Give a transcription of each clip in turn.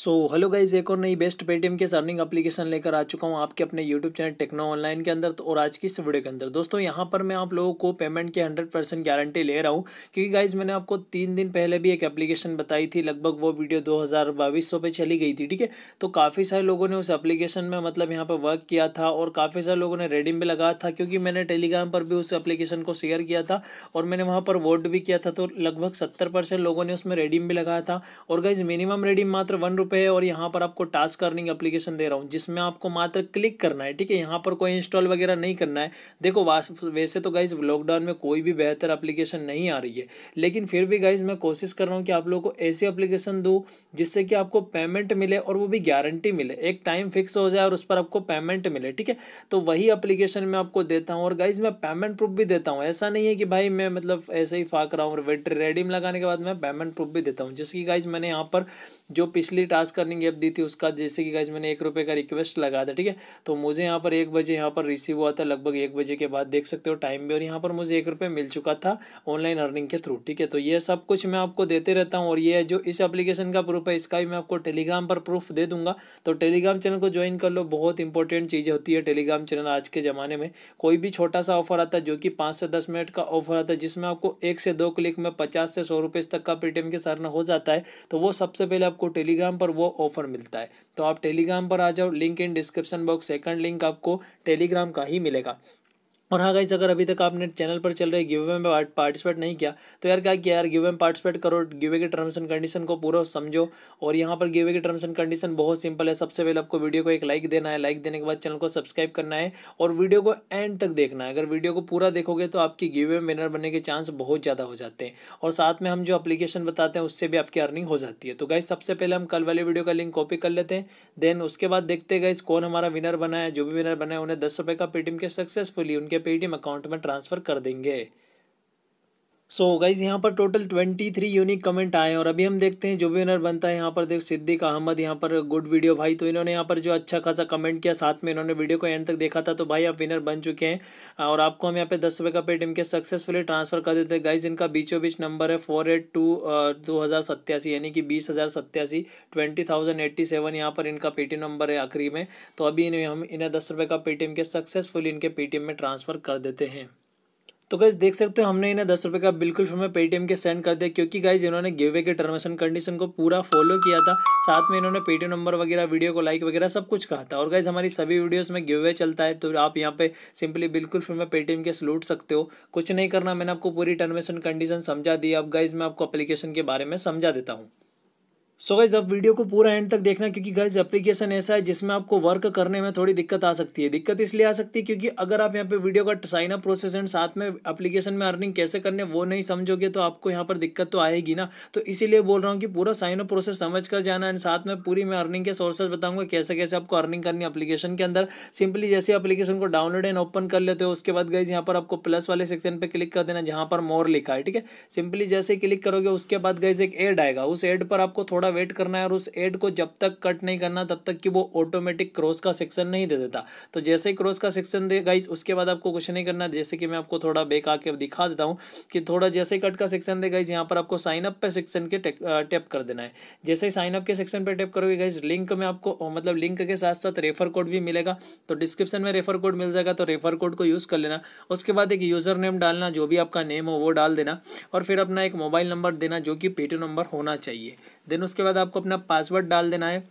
so hello guys एक और नई बेस्ट पेटीएम के अर्निंग एप्लीकेशन लेकर आ चुका हूँ आपके अपने यूट्यूब चैनल टेक्नो ऑनलाइन के अंदर तो और आज की इस वीडियो के अंदर दोस्तों यहाँ पर मैं आप लोगों को पेमेंट की हंड्रेड परसेंट गारंटी ले रहा हूँ क्योंकि गाइज मैंने आपको तीन दिन पहले भी एक एप्लीकेशन बताई थी लगभग वो वीडियो दो हज़ार बाईस सौ पर चली गई थी ठीक है तो काफ़ी सारे लोगों ने उस एप्लीकेशन में मतलब यहाँ पर वर्क किया था और काफ़ी सारे लोगों ने रेडिंग भी लगाया था क्योंकि मैंने टेलीग्राम पर भी उस एप्लीकेशन को शेयर किया था और मैंने वहाँ पर वोट भी किया था तो लगभग सत्तर लोगों ने उसमें रेडिंग भी लगाया था और गाइज मिनिमम रेडिंग मात्र वन रुपये और यहाँ पर आपको टास्क अर्निंग एप्लीकेशन दे रहा हूँ जिसमें आपको मात्र क्लिक करना है ठीक है यहाँ पर कोई इंस्टॉल वगैरह नहीं करना है देखो वैसे तो गाइज़ लॉकडाउन में कोई भी बेहतर अप्लीकेशन नहीं आ रही है लेकिन फिर भी गाइज़ मैं कोशिश कर रहा हूँ कि आप लोगों को ऐसी अप्लीकेशन दूँ जिससे कि आपको पेमेंट मिले और वो भी गारंटी मिले एक टाइम फिक्स हो जाए और उस पर आपको पेमेंट मिले ठीक है तो वही अप्लीकेशन मैं आपको देता हूँ और गाइज़ मैं पेमेंट प्रूफ भी देता हूँ ऐसा नहीं है कि भाई मैं मतलब ऐसे ही फाक रहा हूँ और वेट रेडीम लगाने के बाद मैं पेमेंट प्रूफ भी देता हूँ जिसकी गाइज़ मैंने यहाँ पर जो पिछली टास्क अर्निंग ऐप दी थी उसका जैसे कि गाइज मैंने एक रुपये का रिक्वेस्ट लगा था ठीक है तो मुझे यहाँ पर एक बजे यहाँ पर रिसीव हुआ था लगभग एक बजे के बाद देख सकते हो टाइम भी और यहाँ पर मुझे एक रुपये मिल चुका था ऑनलाइन अर्निंग के थ्रू ठीक है तो ये सब कुछ मैं आपको देते रहता हूँ और ये जो इस एप्लीकेशन का प्रूफ है इसका भी मैं आपको टेलीग्राम पर प्रूफ दे दूंगा तो टेलीग्राम चैनल को ज्वाइन कर लो बहुत इंपॉर्टेंट चीज़ें होती है टेलीग्राम चैनल आज के ज़माने में कोई भी छोटा सा ऑफर आता है जो कि पाँच से दस मिनट का ऑफर आता है जिसमें आपको एक से दो क्लिक में पचास से सौ रुपये तक का पेटीएम के सारना हो जाता है तो वो सबसे पहले आपको टेलीग्राम पर वो ऑफर मिलता है तो आप टेलीग्राम पर आ जाओ link in description box second link आपको टेलीग्राम का ही मिलेगा और हाँ गाइज अगर अभी तक आपने चैनल पर चल रहे गिवे में पार्टिसिपेट नहीं किया तो यार क्या किया यार गिवे में पार्टिसिपेट करो गिवे के टर्म्स एंड कंडीशन को पूरा समझो और यहाँ पर गिवे के टर्म्स एंड कंडीशन बहुत सिंपल है सबसे पहले आपको वीडियो को एक लाइक देना है लाइक देने के बाद चैनल को सब्सक्राइब करना है और वीडियो को एंड तक देखना है अगर वीडियो को पूरा देखोगे तो आपकी गिवे में विनर बनने के चांस बहुत ज़्यादा हो जाते हैं और साथ में हम जो अपलीकेशन बताते हैं उससे भी आपकी अर्निंग हो जाती है तो गाइज सबसे पहले हम कल वाले वीडियो का लिंक कॉपी कर लेते हैं देन उसके बाद देखते गाइज कौन हमारा विनर बना है जो भी विनर बना है उन्हें दस रुपये का पेटीएम के सक्सेसफुली उनके पेटीएम अकाउंट में ट्रांसफर कर देंगे सो so, गाइज यहाँ पर total twenty three unique comment आए हैं और अभी हम देखते हैं जो भी विनर बनता है यहाँ पर देख सिद्दीक अहमद यहाँ पर गुड वीडियो भाई तो इन्होंने यहाँ पर जो अच्छा खासा कमेंट किया साथ में इन्होंने वीडियो को एंड तक देखा था तो भाई आप विनर बन चुके हैं और आपको हम यहाँ पे दस रुपये का पेटीएम के सक्सेसफुली ट्रांसफर कर देते हैं गाइज इनका बीचों बीच नंबर है फोर एट टू दो हज़ार सत्तासी यानी कि बीस हज़ार सत्तासी ट्वेंटी थाउजेंड एट्टी सेवन यहाँ पर इनका पेटीएम नंबर है आखिरी में तो अभी हम इन्हें दस रुपये का पेटीएम के सक्सेसफुली इनके पेटीएम में ट्रांसफ़र कर देते हैं तो गाइज देख सकते हो हमने इन्हें दस रुपये का बिल्कुल फ्री में पेटीएम के सेंड कर दिया क्योंकि गाइज इन्होंने गेवे के टर्म्स एंड कंडीशन को पूरा फॉलो किया था साथ में इन्होंने पेटीएम नंबर वगैरह वीडियो को लाइक वगैरह सब कुछ कहा था और गाइज हमारी सभी वीडियोस में गेवे चलता है तो आप यहाँ पे सिंपली बिल्कुल फ्री में पेटीएम के लूट सकते हो कुछ नहीं करना मैंने आपको पूरी टर्म्स एंड कंडीशन समझा दी अब गाइज मैं आपको अपलीकेशन के बारे में समझा देता हूँ सो गाइज अब वीडियो को पूरा एंड तक देखना क्योंकि गाइज एप्लीकेशन ऐसा है जिसमें आपको वर्क करने में थोड़ी दिक्कत आ सकती है दिक्कत इसलिए आ सकती है क्योंकि अगर आप यहाँ पे वीडियो का साइन अप प्रोसेस एंड साथ में एप्लीकेशन में अर्निंग कैसे करने वो नहीं समझोगे तो आपको यहाँ पर दिक्कत तो आएगी ना तो इसीलिए बोल रहा हूँ कि पूरा साइन अप प्रोसेस समझ कर जाना एंड साथ में पूरी मैं अर्निंग के सोर्सेज बताऊँगा कैसे कैसे आपको अर्निंग करनी अपलीकेशन के अंदर सिंपली जैसे अपलीकेशन को डाउनलोड एंड ओपन कर लेते हो उसके बाद गाइज यहाँ पर आपको प्लस वाले सेक्शन पर क्लिक कर देना जहाँ पर मोर लिखा है ठीक है सिंपली जैसे क्लिक करोगे उसके बाद गाइज एक एड आएगा उस एड पर आपको थोड़ा का वेट करना है और उस एड को जब तक कट नहीं करना तब तक कि वो ऑटोमेटिक क्रॉस का सेक्शन नहीं दे देता तो जैसे ही क्रॉस का सेक्शन दे गाइस उसके बाद आपको कुछ नहीं करना जैसे कि मैं आपको थोड़ा बेक आके दिखा देता हूँ कि थोड़ा जैसे कट का सेक्शन दे गाइज यहाँ पर आपको साइन अप सेक्शन के टैप कर देना है जैसे ही साइनअप के सेक्शन पर टैप करोगे गाइज लिंक में आपको मतलब लिंक के साथ साथ रेफर कोड भी मिलेगा तो डिस्क्रिप्शन में रेफर कोड मिल जाएगा तो रेफर कोड को यूज़ कर लेना उसके बाद एक यूज़र नेम डालना जो भी आपका नेम हो वो डाल देना और फिर अपना एक मोबाइल नंबर देना जो कि पेटीएम नंबर होना चाहिए देन उसके बाद आपको अपना पासवर्ड डाल देना है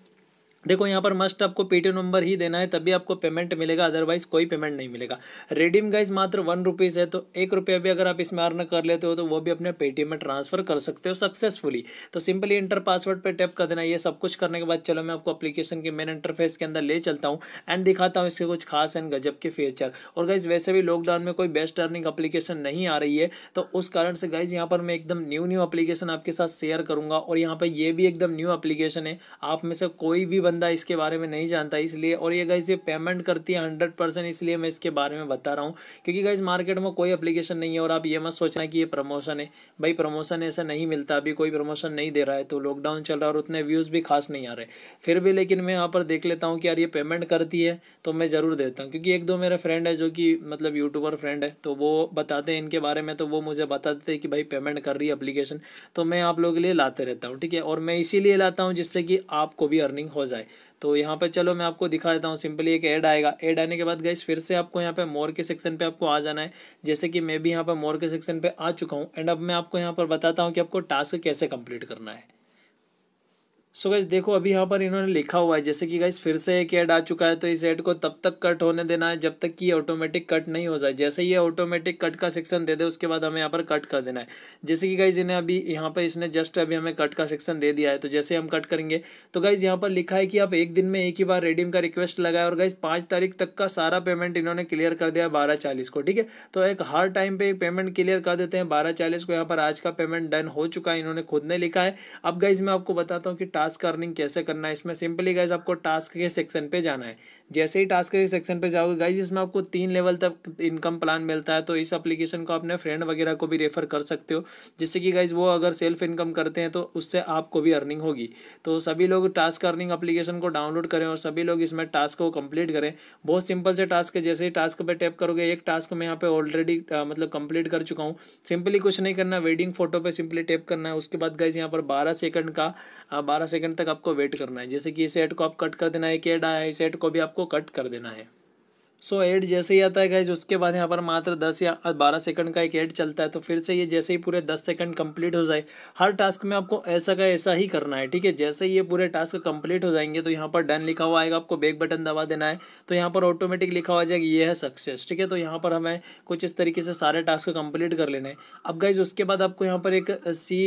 देखो यहाँ पर मस्ट आपको पेटीएम नंबर ही देना है तभी आपको पेमेंट मिलेगा अदरवाइज कोई पेमेंट नहीं मिलेगा रेडीम गाइज मात्र वन रुपीज़ है तो एक रुपया भी अगर आप इसमें अर्न कर लेते हो तो वो भी अपने पेटीएम में ट्रांसफर कर सकते हो सक्सेसफुली तो सिंपली इंटर पासवर्ड पर टैप कर देना ये सब कुछ करने के बाद चलो मैं आपको अपलीकेशन के मेन इंटरफेस के अंदर ले चलता हूँ एंड दिखाता हूँ इसके कुछ खास एंड गजब के फीचर और गाइज वैसे भी लॉकडाउन में कोई बेस्ट अर्निंग अप्लीकेशन नहीं आ रही है तो उस कारण से गाइज यहाँ पर मैं एकदम न्यू न्यू अपलीकेशन आपके साथ शेयर करूँगा और यहाँ पर ये भी एकदम न्यू अप्लीकेशन है आप में से कोई भी बंदा इसके बारे में नहीं जानता इसलिए और ये गाइज ये पेमेंट करती है हंड्रेड परसेंट इसलिए मैं इसके बारे में बता रहा हूँ क्योंकि गाइज मार्केट में कोई अप्लीकेशन नहीं है और आप ये मत सोचना कि ये प्रमोशन है भाई प्रमोशन ऐसा नहीं मिलता अभी कोई प्रमोशन नहीं दे रहा है तो लॉकडाउन चल रहा है और उतने व्यूज़ भी खास नहीं आ रहे फिर भी लेकिन मैं यहाँ पर देख लेता हूँ कि यार ये पेमेंट करती है तो मैं ज़रूर देता हूँ क्योंकि एक दो मेरे फ्रेंड है जो कि मतलब यूट्यूबर फ्रेंड है तो वो बताते हैं इनके बारे में तो वो मुझे बता देते हैं कि भाई पेमेंट कर रही है अप्लीकेशन तो मैं आप लोगों के लिए लाते रहता हूँ ठीक है और मैं इसीलिए लाता हूँ जिससे कि आपको भी अर्निंग हो जाए है तो यहाँ पे चलो मैं आपको दिखा देता हूँ सिंपली एक ऐड आएगा ऐड आने के बाद गाइस फिर से आपको यहाँ पे मोर के सेक्शन पे आपको आ जाना है जैसे कि मैं भी यहाँ पर मोर के सेक्शन पे आ चुका हूँ एंड अब मैं आपको यहाँ पर बताता हूँ कि आपको टास्क कैसे कंप्लीट करना है सो so गाइज देखो अभी यहाँ पर इन्होंने लिखा हुआ है जैसे कि गाइज फिर से एक ऐड आ चुका है तो इस ऐड को तब तक कट होने देना है जब तक कि ऑटोमेटिक कट नहीं हो जाए जैसे ये ऑटोमेटिक कट का सेक्शन दे दे उसके बाद हमें यहाँ पर कट कर देना है जैसे कि गाइज इन्हें अभी यहाँ पर इसने जस्ट अभी हमें कट का सेक्शन दे दिया है तो जैसे हम कट करेंगे तो गाइज यहाँ पर लिखा है कि आप एक दिन में एक ही बार रेडीम का रिक्वेस्ट लगाए और गाइज पाँच तारीख तक का सारा पेमेंट इन्होंने क्लियर कर दिया है बारह चालीस को ठीक है तो एक हर टाइम पर पेमेंट क्लियर कर देते हैं बारह चालीस को यहाँ पर आज का पेमेंट डन हो चुका है इन्होंने खुद ने लिखा है अब गाइज मैं आपको बताता हूँ कि टास्क अर्निंग कैसे करना है इसमें सिंपली गाइज आपको टास्क के सेक्शन पे जाना है जैसे ही टास्क के सेक्शन पे जाओगे गाइज इसमें आपको तीन लेवल तक इनकम प्लान मिलता है तो इस एप्लीकेशन को अपने फ्रेंड वगैरह को भी रेफर कर सकते हो जिससे कि गाइज वो अगर सेल्फ इनकम करते हैं तो उससे आपको भी अर्निंग होगी तो सभी लोग टास्क अर्निंग अप्लीकेशन को डाउनलोड करें और सभी लोग इसमें टास्क को कंप्लीट करें बहुत सिंपल से टास्क है जैसे ही टास्क पर टैप करोगे एक टास्क मैं यहाँ पे ऑलरेडी मतलब कम्प्लीट कर चुका हूँ सिंपली कुछ नहीं करना वेडिंग फोटो पर सिंपली टैप करना है उसके बाद गाइज यहाँ पर बारह सेकंड का बारह सेकंड तक आपको वेट करना है जैसे कि इस एड को आप कट कर देना है एक एड आया है इस एड को भी आपको कट कर देना है सो एड जैसे ही आता है गाइज उसके बाद यहाँ पर मात्र दस या बारह सेकंड का एक एड चलता है तो फिर से ये जैसे ही पूरे दस सेकंड कंप्लीट हो जाए हर टास्क में आपको ऐसा का ऐसा ही करना है ठीक है जैसे ही ये पूरे टास्क कंप्लीट हो जाएंगे तो यहाँ पर डन लिखा हुआ आएगा आपको बैक बटन दबा देना है तो यहाँ पर ऑटोमेटिक लिखा हुआ जाएगा ये है सक्सेस ठीक है तो यहाँ पर हमें कुछ इस तरीके से सारे टास्क कंप्लीट कर लेने हैं अब गाइज उसके बाद आपको यहाँ पर एक सी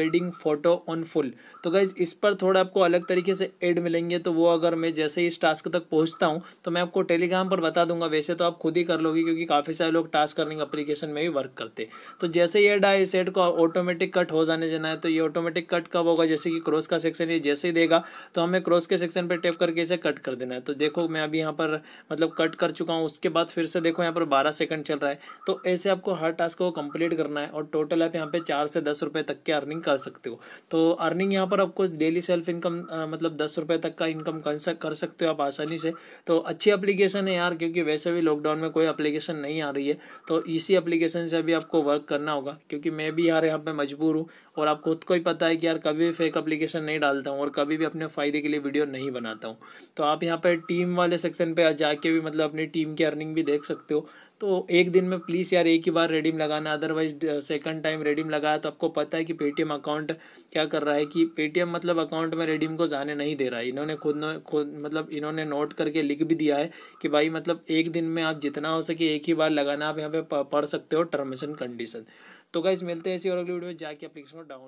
वेडिंग फोटो ऑन फुल तो गाइज इस पर थोड़ा आपको अलग तरीके से एड मिलेंगे तो वो अगर मैं जैसे ही इस टास्क तक पहुँचता हूँ तो मैं आपको टेलीग्राम पर बता दूंगा वैसे तो आप खुद ही कर लोगे क्योंकि काफ़ी सारे लोग टास्क अर्निंग अप्लीकेशन में भी वर्क करते तो जैसे ये डाई सेट को ऑटोमेटिक कट हो जाने देना है तो ये ऑटोमेटिक कट कब होगा जैसे कि क्रॉस का सेक्शन ये जैसे ही देगा तो हमें क्रॉस के सेक्शन पर टेप करके इसे कट कर देना है तो देखो मैं अभी यहाँ पर मतलब कट कर चुका हूँ उसके बाद फिर से देखो यहाँ पर बारह सेकंड चल रहा है तो ऐसे आपको हर टास्क को कंप्लीट करना है और टोटल आप यहाँ पर चार से दस रुपये तक की अर्निंग कर सकते हो तो अर्निंग यहाँ पर आपको डेली सेल्फ इनकम मतलब दस रुपये तक का इनकम कर सकते हो आप आसानी से तो अच्छी अप्लीकेशन है यार क्योंकि वैसे भी लॉकडाउन में कोई अप्लीकेशन नहीं आ रही है तो इसी अप्लीकेशन से भी आपको वर्क करना होगा क्योंकि मैं भी यार यहाँ पे मजबूर हूँ और आप खुद को ही पता है कि यार कभी भी फेक अप्लीकेशन नहीं डालता हूँ और कभी भी अपने फ़ायदे के लिए वीडियो नहीं बनाता हूँ तो आप यहाँ पर टीम वाले सेक्शन पर जाके भी मतलब अपनी टीम की अर्निंग भी देख सकते हो तो एक दिन में प्लीज़ यार एक ही बार रेडीम लगाना अदरवाइज सेकंड टाइम रेडीम लगाया तो आपको पता है कि पेटीएम अकाउंट क्या कर रहा है कि पेटीएम मतलब अकाउंट में रेडीम को जाने नहीं दे रहा है इन्होंने खुद ने खुद मतलब इन्होंने नोट करके लिख भी दिया है कि भाई मतलब एक दिन में आप जितना हो सके एक ही बार लगाना आप यहाँ पर पढ़ सकते हो टर्म्स एंड कंडीशन तो गाइज मिलते हैं ऐसी और अगली वीडियो में जाके अपलिकेशन को डाउन